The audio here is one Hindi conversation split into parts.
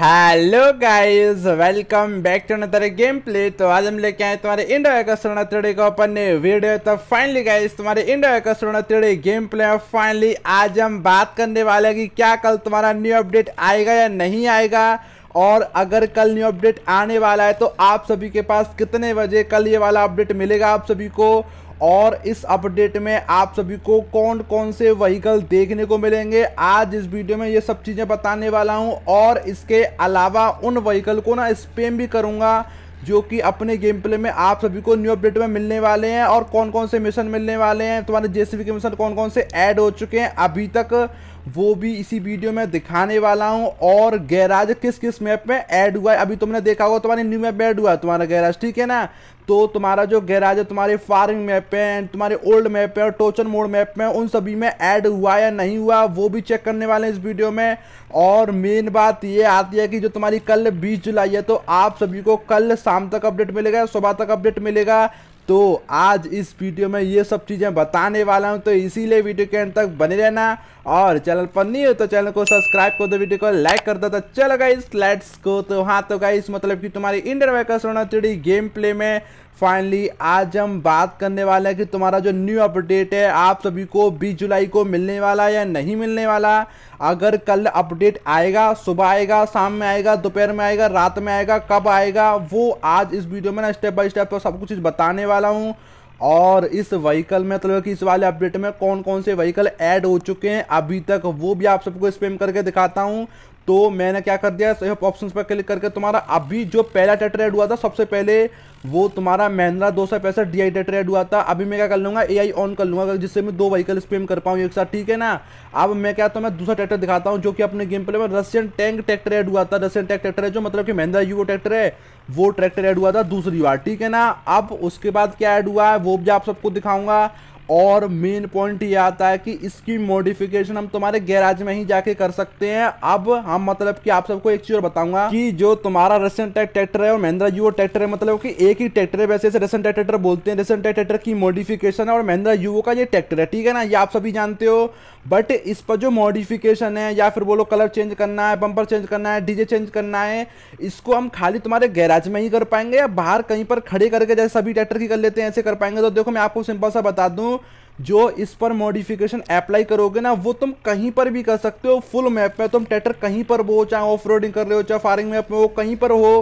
hello guys welcome back to another game play तो आज हम लेके आए तुम्हारे इंडो का सोना का ओपन ने वीडियो तो फाइनली गाइस तुम्हारे इंडो का सोना गेम प्ले फाइनली आज हम बात करने वाले हैं कि क्या कल तुम्हारा न्यू अपडेट आएगा या नहीं आएगा और अगर कल न्यू अपडेट आने वाला है तो आप सभी के पास कितने बजे कल ये वाला अपडेट मिलेगा आप सभी को और इस अपडेट में आप सभी को कौन कौन से वहीकल देखने को मिलेंगे आज इस वीडियो में ये सब चीज़ें बताने वाला हूँ और इसके अलावा उन वहीकल को ना स्पेम भी करूँगा जो कि अपने गेम प्ले में आप सभी को न्यू अपडेट में मिलने वाले हैं और कौन कौन से मिशन मिलने वाले हैं तुम्हारे जेसीबी के मिशन कौन कौन से ऐड हो चुके हैं अभी तक वो भी इसी वीडियो में दिखाने वाला हूँ और गैराज किस किस मैप में ऐड हुआ है अभी तुमने देखा होगा तुम्हारे न्यू मैप में ऐड हुआ है तुम्हारा गैराज ठीक है ना तो तुम्हारा जो गैराज है तुम्हारे फार्मिंग मैप पे एंड तुम्हारे ओल्ड मैप पे और टोचन मोड़ मैप में उन सभी में ऐड हुआ या नहीं हुआ वो भी चेक करने वाले हैं इस वीडियो में और मेन बात ये आती है कि जो तुम्हारी कल बीस जुलाई है तो आप सभी को कल शाम तक अपडेट मिलेगा सुबह तक अपडेट मिलेगा तो आज इस वीडियो में ये सब चीज़ें बताने वाला हूँ तो इसीलिए वीडियो के अंत तक बने रहना और चैनल पर नहीं हो तो चैनल को सब्सक्राइब कर दो वीडियो को लाइक कर दो तो चलो गाइस लेट्स को तो हाँ तो गाइस मतलब कि तुम्हारी इंडर वैकर्स होना थ्री गेम प्ले में फाइनली आज हम बात करने वाले हैं कि तुम्हारा जो न्यू अपडेट है आप सभी को 20 जुलाई को मिलने वाला या नहीं मिलने वाला अगर कल अपडेट आएगा सुबह आएगा शाम में आएगा दोपहर में आएगा रात में आएगा कब आएगा वो आज इस वीडियो में ना स्टेप बाई स्टेप सब कुछ बताने वाला वाला हूँ और इस व्हीकल में मतलब कि इस वाले अपडेट में कौन कौन से व्हीकल ऐड हो चुके हैं अभी तक वो भी आप सबको स्पेम करके दिखाता हूँ तो मैंने क्या कर दिया सब ऑप्शंस पर क्लिक करके तुम्हारा अभी जो पहला एड हुआ था सबसे पहले वो तुम्हारा महिंद्रा दो सौ पैंसठ डी आई एड हुआ था अभी मैं क्या कर लूँगा ए ऑन कर लूँगा जिससे मैं दो व्हीकल स्पेम कर पाऊँ एक साथ ठीक है ना अब मैं क्या तो मैं दूसरा ट्रैक्टर दिखाता हूँ जो कि अपने गेम प्ले में रशियन टैंक ट्रैक्टर एड हुआ था रशियन टैंक ट्रैक्टर है जो मतलब कि महिंद्रा यू ट्रैक्टर है वो ट्रैक्टर एड हुआ था दूसरी बार ठीक है ना अब उसके बाद क्या ऐड हुआ है वो भी आप सबको दिखाऊंगा और मेन पॉइंट ये आता है कि इसकी मॉडिफिकेशन हम तुम्हारे गैराज में ही जाके कर सकते हैं अब हम मतलब कि आप सबको एक चीज और बताऊंगा कि जो तुम्हारा रशियन टेक ट्रैक्टर है और महिंद्रा यूवो ट्रैक्टर है मतलब कि एक ही ट्रैक्टर है वैसे इसे रशियन टेक ट्रैक्टर बोलते हैं रशियन टेक ट्रैक्टर की मॉडिफिकेशन है और महिंद्रा यूवो का ये ट्रैक्टर है ठीक है ना ये आप सभी जानते हो बट इस पर जो मॉडिफिकेशन है या फिर बोलो कलर चेंज करना है बम्पर चेंज करना है डीजे चेंज करना है इसको हम खाली तुम्हारे गैराज में ही कर पाएंगे या बाहर कहीं पर खड़े करके जैसे सभी ट्रैक्टर की कर लेते हैं ऐसे कर पाएंगे तो देखो मैं आपको सिंपल सा बता दूँ जो इस पर मॉडिफिकेशन अप्लाई करोगे ना वो तुम कहीं पर भी कर सकते हो फुल मैप में तुम ट्रैक्टर कहीं पर हो चाहे ऑफ रोडिंग कर रहे हो चाहे फायरिंग मैप में हो कहीं पर हो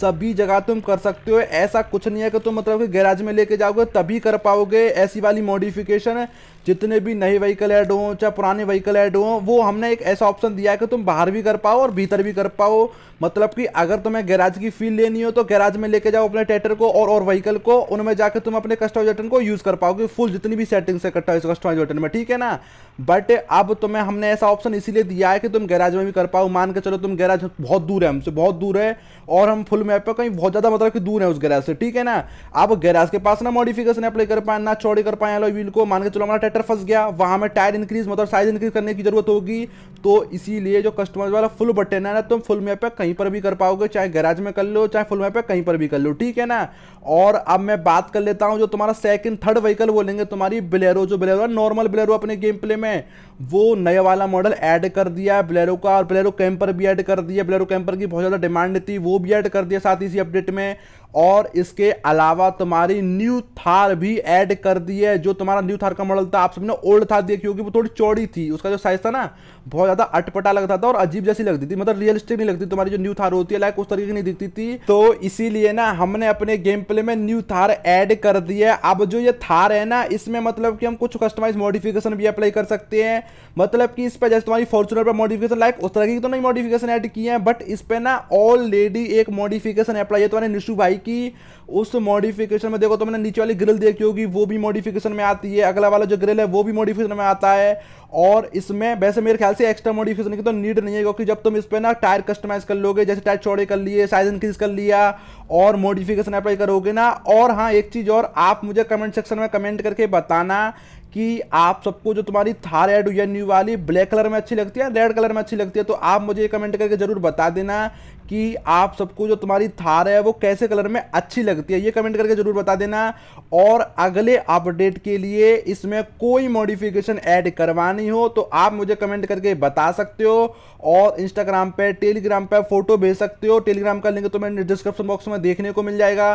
सभी जगह तुम कर सकते हो ऐसा कुछ नहीं है कि तुम मतलब कि गैराज में लेके जाओगे तभी कर पाओगे ऐसी वाली मॉडिफिकेशन जितने भी नए व्हीकल ऐड हों चाहे पुराने व्हीकल ऐड हों वो हमने एक ऐसा ऑप्शन दिया है कि तुम बाहर भी कर पाओ और भीतर भी कर पाओ मतलब कि अगर तुम्हें गैराज की फील लेनी हो तो गैराज में लेके जाओ अपने ट्रैक्टर को और और व्हीकल को उनमें जाकर तुम अपने कस्टमाइज बटन को यूज़ कर पाओगे फुल जितनी भी सेटिंग्स है कस्टमाइज बटन में ठीक है ना बट अब तुम्हें हमने ऐसा ऑप्शन इसीलिए दिया है कि तुम गैराज में भी कर पाओ मान के चलो तुम गैराज बहुत दूर है हमसे बहुत दूर है और हम फुल मैप पर कहीं बहुत ज़्यादा मतलब कि दूर है उस गैराज से ठीक है ना आप गैराज के पास ना मॉडिफिकेशन अप्लाई कर पाए ना चौड़ी कर पाए एलो व्हील को मान के चलो हमारा चक्कर फंस गया वहाँ में टायर इंक्रीज मतलब साइज इंक्रीज करने की ज़रूरत होगी तो इसीलिए जो कस्टमर वाला फुल बटन है ना तुम फुल मैप पे कहीं पर भी कर पाओगे चाहे गैराज में कर लो चाहे फुल मैप पे कहीं पर भी कर लो ठीक है ना और अब मैं बात कर लेता हूँ जो तुम्हारा सेकंड थर्ड व्हीकल बोलेंगे तुम्हारी बिलेरो जो बिलेरो है नॉर्मल बिलेरो अपने गेम प्ले में वो नया वाला मॉडल ऐड कर दिया है बिलेरो का और बिलेरो कैंपर भी ऐड कर दिया बिलेरो कैंपर की बहुत ज़्यादा डिमांड थी वो भी ऐड कर दिया साथ इसी अपडेट में और इसके अलावा तुम्हारी न्यू थार भी ऐड कर दी है जो तुम्हारा न्यू थार का मॉडल था आप सबने ओल्ड थार देखी होगी वो थोड़ी चौड़ी थी उसका जो साइज था ना बहुत ज़्यादा अटपटा लगता था और अजीब जैसी लगती थी मतलब रियलिस्टिक नहीं लगती तुम्हारी जो न्यू थार होती है लाइक उस तरीके की नहीं दिखती थी तो इसीलिए ना हमने अपने गेम प्ले में न्यू थार ऐड कर दी है अब जो ये थार है ना इसमें मतलब कि हम कुछ कस्टमाइज मॉडिफिकेशन भी अप्लाई कर सकते हैं मतलब कि इस पर जैसे तुम्हारी फॉर्चुनर पर मॉडिफिकेशन लाइक उस तरह की तो नहीं मॉडिफिकेशन ऐड किए हैं बट इस पर ना ऑलरेडी एक मॉडिफिकेशन अप्लाई है तुम्हारे तो निशु भाई भाई की उस मॉडिफिकेशन में देखो तो मैंने नीचे वाली ग्रिल देखी होगी वो भी मॉडिफिकेशन में आती है अगला वाला जो ग्रिल है वो भी मॉडिफिकेशन में आता है और इसमें वैसे मेरे ख्याल से एक्स्ट्रा मॉडिफिकेशन की तो नीड नहीं है क्योंकि जब तुम इस पर ना टायर कस्टमाइज कर लोगे जैसे टायर चौड़े कर लिए साइज इंक्रीज कर लिया और मॉडिफिकेशन अप्लाई करोगे ना और हाँ एक चीज़ और आप मुझे कमेंट सेक्शन में कमेंट करके बताना कि आप सबको जो तुम्हारी थार एड हुई है न्यू वाली ब्लैक कलर में अच्छी लगती है रेड कलर में अच्छी लगती है तो आप मुझे ये कमेंट करके ज़रूर बता देना कि आप सबको जो तुम्हारी थार है वो कैसे कलर में अच्छी लगती है ये कमेंट करके ज़रूर बता देना और अगले अपडेट के लिए इसमें कोई मॉडिफिकेशन ऐड करवानी हो तो आप मुझे कमेंट करके बता सकते हो और इंस्टाग्राम पे टेलीग्राम पे फ़ोटो भेज सकते हो टेलीग्राम का लिंक तुम्हें डिस्क्रिप्शन बॉक्स में देखने को मिल जाएगा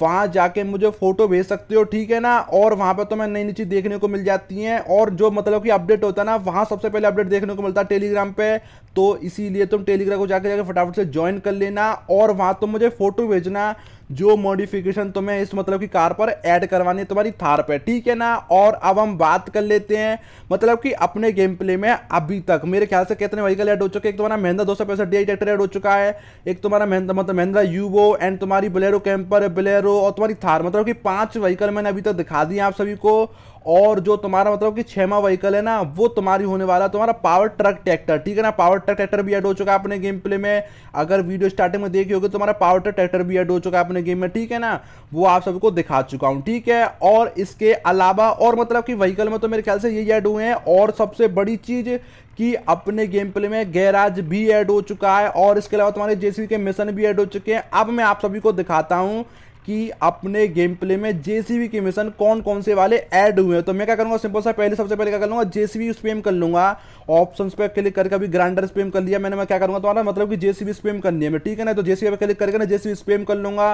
वहाँ जाके मुझे फ़ोटो भेज सकते हो ठीक है ना और वहाँ पर तुम्हें नई नई चीज़ देखने को मिल जाती हैं और जो मतलब कि अपडेट होता है ना वहाँ सबसे पहले अपडेट देखने को मिलता है टेलीग्राम पे तो इसीलिए तुम टेलीग्राम को जाकर जाकर फटाफट से ज्वाइन कर लेना और वहाँ तुम मुझे फोटो भेजना जो मॉडिफिकेशन तुम्हें इस मतलब की कार पर ऐड करवानी है तुम्हारी थार पर ठीक है ना और अब हम बात कर लेते हैं मतलब कि अपने गेम प्ले में अभी तक मेरे ख्याल से कितने वहीकल ऐड हो चुके एक तुम्हारा महिंद्रा दो सौ पैंसठ डी ट्रैक्टर ऐड हो चुका है एक तुम्हारा महिंद्रा मतलब महिंद्रा यूवो एंड तुम्हारी बलेरो कैंपर बोलेरो और तुम्हारी थार मतलब कि पांच वहीकल मैंने अभी तक दिखा दिए आप सभी को और जो तुम्हारा मतलब कि छेमा व्हीकल है ना वो तुम्हारी होने वाला तुम्हारा पावर ट्रक ट्रैक्टर ठीक है ना पावर ट्रक ट्रैक्टर भी ऐड हो चुका है अपने गेम प्ले में अगर वीडियो स्टार्टिंग में देखी होगी तुम्हारा पावर ट्रक ट्रैक्टर भी ऐड हो चुका है अपने अपने गेम में ठीक है ना वो आप सबको दिखा चुका हूँ ठीक है और इसके अलावा और मतलब कि व्हीकल में तो मेरे ख्याल से यही ऐड हुए हैं और सबसे बड़ी चीज़ कि अपने गेम प्ले में गैराज भी ऐड हो चुका है और इसके अलावा तुम्हारे जेसीबी के मिशन भी ऐड हो चुके हैं अब मैं आप सभी को दिखाता हूँ कि अपने गेम प्ले में जेसीबी के मिशन कौन कौन से वाले ऐड हुए हैं तो मैं क्या करूंगा सिंपल सा पहले सबसे पहले क्या कर लूंगा जेसीबी स्पेम कर लूंगा ऑप्शंस पे क्लिक करके अभी ग्राइंडर स्पेम कर लिया मैंने मैं क्या करूँगा तो मतलब कि जेसीबी स्पेम करनी है मैं ठीक है ना तो जेसीबी पे क्लिक करके ना जेसीबी स्पेम कर लूंगा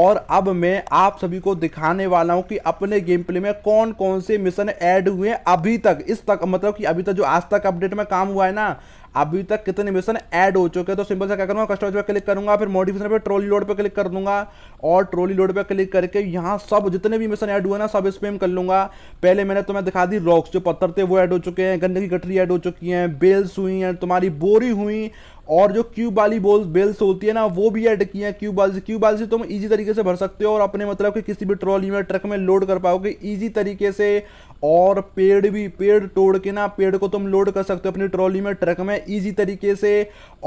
और अब मैं आप सभी को दिखाने वाला हूँ कि अपने गेम प्ले में कौन कौन से मिशन ऐड हुए अभी तक इस तक मतलब कि अभी तक जो आज तक अपडेट में काम हुआ है ना अभी तक कितने मिशन ऐड हो चुके हैं तो सिंपल सा क्या करूँगा कस्टमर पर क्लिक करूँगा फिर मॉडिफिकेशन पे ट्रोली लोड पे क्लिक कर दूंगा और ट्रोली लोड पे क्लिक करके यहाँ सब जितने भी मिशन ऐड हुए ना सब स्पेम कर लूँगा पहले मैंने तुम्हें दिखा दी रॉक्स जो पत्थर थे वो ऐड हो चुके हैं गंदे की ऐड हो चुकी हैं बेल्स हुई हैं तुम्हारी बोरी हुई और जो क्यूब वाली बोल बेल्स होती है ना वो भी ऐड की हैं क्यूब बाल से क्यूब बाल से तुम इजी तरीके से भर सकते हो और अपने मतलब कि किसी भी ट्रॉली में ट्रक में लोड कर पाओगे इजी तरीके से और पेड़ भी पेड़ तोड़ के ना पेड़ को तुम लोड कर सकते हो अपनी ट्रॉली में ट्रक में इजी तरीके से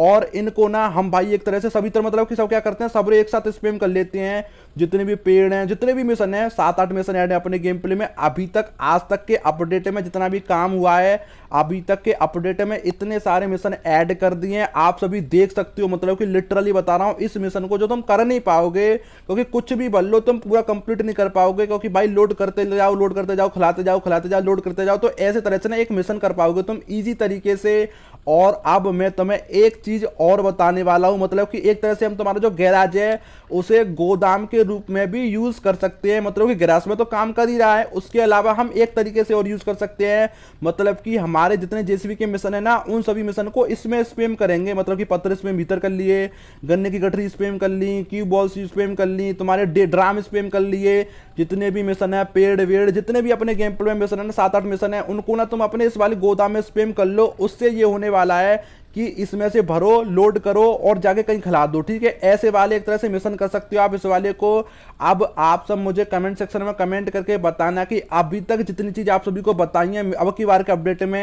और इनको ना हम भाई एक तरह से सभी तरह मतलब कि सब क्या करते हैं सब एक साथ स्पेम कर लेते हैं जितने भी पेड़ हैं जितने भी मिशन हैं सात आठ मिशन ऐड हैं अपने गेम प्ले में अभी तक आज तक के अपडेट में जितना भी काम हुआ है अभी तक के अपडेट में इतने सारे मिशन ऐड कर दिए हैं आप आप सभी देख सकते हो मतलब कि लिटरली बता रहा हूँ इस मिशन को जो तुम कर नहीं पाओगे क्योंकि कुछ भी बल लो तुम पूरा कंप्लीट नहीं कर पाओगे क्योंकि भाई लोड करते जाओ लोड करते जाओ खिलाते जाओ खिलाते जाओ लोड करते जाओ तो ऐसे तरह से ना एक मिशन कर पाओगे तुम ईजी तरीके से और अब मैं तुम्हें एक चीज़ और बताने वाला हूं मतलब कि एक तरह से हम तुम्हारा जो गैराज है उसे गोदाम के रूप में भी यूज़ कर सकते हैं मतलब कि गैराज में तो काम कर ही रहा है उसके अलावा हम एक तरीके से और यूज़ कर सकते हैं मतलब कि हमारे जितने जेसीबी के मिशन है ना उन सभी मिशन को इसमें स्पेम करेंगे मतलब कि पत्थर स्पेम भीतर कर लिए गन्ने की गठरी स्पेम कर ली क्यू बॉल्स स्पेम कर ली तुम्हारे ड्राम स्पेम कर लिए जितने भी मिशन है पेड़ वेड़ जितने भी अपने गेम प्ले में मिशन है ना सात आठ मिशन है उनको ना तुम अपने इस वाले गोदाम में स्पेम कर लो उससे ये होने वाला है कि इसमें से भरो लोड करो और जाके कहीं खिला दो ठीक है ऐसे वाले एक तरह से मिशन कर सकते हो आप इस वाले को अब आप सब मुझे कमेंट सेक्शन में कमेंट करके बताना कि अभी तक जितनी चीज़ आप सभी को बताई हैं अब की बार के अपडेट में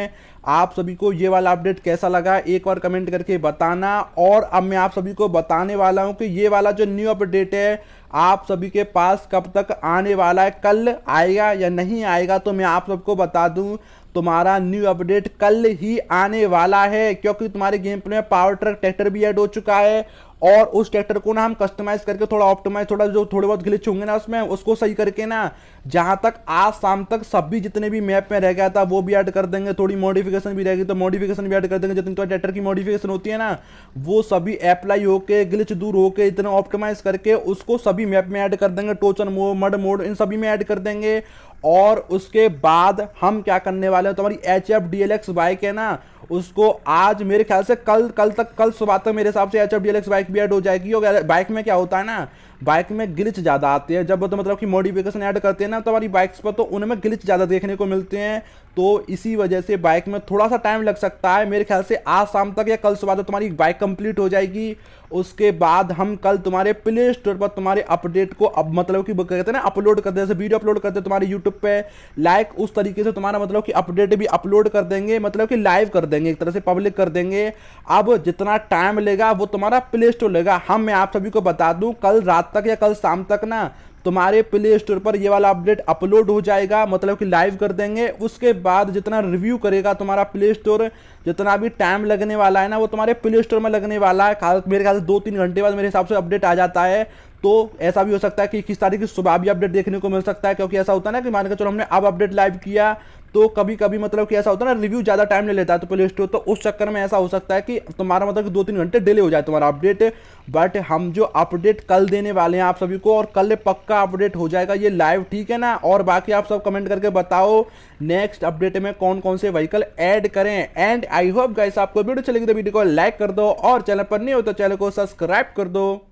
आप सभी को ये वाला अपडेट कैसा लगा एक बार कमेंट करके बताना और अब मैं आप सभी को बताने वाला हूँ कि ये वाला जो न्यू अपडेट है आप सभी के पास कब तक आने वाला है कल आएगा या नहीं आएगा तो मैं आप सबको बता दूं तुम्हारा न्यू अपडेट कल ही आने वाला है क्योंकि तुम्हारे गेम प्ले में पावर ट्रक ट्रैक्टर भी ऐड हो चुका है और उस ट्रैक्टर को ना हम कस्टमाइज करके थोड़ा ऑप्टोमाइज थोड़ा जो थोड़े बहुत ग्लिच होंगे ना उसमें उसको सही करके ना जहाँ तक आज शाम तक सभी जितने भी मैप में रह गया था वो भी ऐड कर देंगे थोड़ी मॉडिफिकेशन भी रहेगी तो मॉडिफिकेशन भी ऐड कर देंगे जितनी तो ट्रैक्टर की मॉडिफिकेशन होती है ना वो सभी अप्लाई होके गिलिच दूर होके इतना ऑप्टोमाइज करके उसको सभी मैप में ऐड कर देंगे टोचन मोड मड मोड इन सभी में ऐड कर देंगे और उसके बाद हम क्या करने वाले हैं तुम्हारी H F D L X bike है ना उसको आज मेरे ख्याल से कल कल तक कल सुबह तक मेरे हिसाब से H F D L X bike भी ऐड हो जाएगी और बाइक में क्या होता है ना बाइक में ग्लिच ज़्यादा आते हैं जब तो मतलब कि मॉडिफिकेशन ऐड करते हैं ना तो हमारी बाइक्स पर तो उनमें ग्लिच ज़्यादा देखने को मिलते हैं तो इसी वजह से बाइक में थोड़ा सा टाइम लग सकता है मेरे ख्याल से आज शाम तक या कल सुबह तक तुम्हारी बाइक कंप्लीट हो जाएगी उसके बाद हम कल तुम्हारे प्ले स्टोर पर तुम्हारे अपडेट को अब मतलब कि कहते हैं ना अपलोड कर जैसे वीडियो अपलोड करते हैं तुम्हारे यूट्यूब पे लाइक उस तरीके से तुम्हारा मतलब कि अपडेट भी अपलोड कर देंगे मतलब कि लाइव कर देंगे एक तरह से पब्लिक कर देंगे अब जितना टाइम लेगा वो तुम्हारा प्ले स्टोर लेगा हम हाँ, मैं आप सभी को बता दूँ कल रात तक या कल शाम तक ना तुम्हारे प्ले स्टोर पर ये वाला अपडेट अपलोड हो जाएगा मतलब कि लाइव कर देंगे उसके बाद जितना रिव्यू करेगा तुम्हारा प्ले स्टोर जितना भी टाइम लगने वाला है ना वो तुम्हारे प्ले स्टोर में लगने वाला है मेरे ख्याल से दो तीन घंटे बाद मेरे हिसाब से अपडेट आ जाता है तो ऐसा भी हो सकता है कि इक्कीस तारीख की सुबह भी अपडेट देखने को मिल सकता है क्योंकि ऐसा होता है ना कि मान के चलो हमने अब अपडेट लाइव किया तो कभी कभी मतलब कि ऐसा होता है ना रिव्यू ज़्यादा टाइम ले लेता है तो प्ले स्टोर तो उस चक्कर में ऐसा हो सकता है कि तुम्हारा मतलब कि दो तीन घंटे डिले हो जाए तुम्हारा अपडेट बट हम जो अपडेट कल देने वाले हैं आप सभी को और कल पक्का अपडेट हो जाएगा ये लाइव ठीक है ना और बाकी आप सब कमेंट करके बताओ नेक्स्ट अपडेट में कौन कौन से व्हीकल ऐड करें एंड आई होप गाइस आपको वीडियो चलेगी तो वीडियो को लाइक कर दो और चैनल पर नहीं हो तो चैनल को सब्सक्राइब कर दो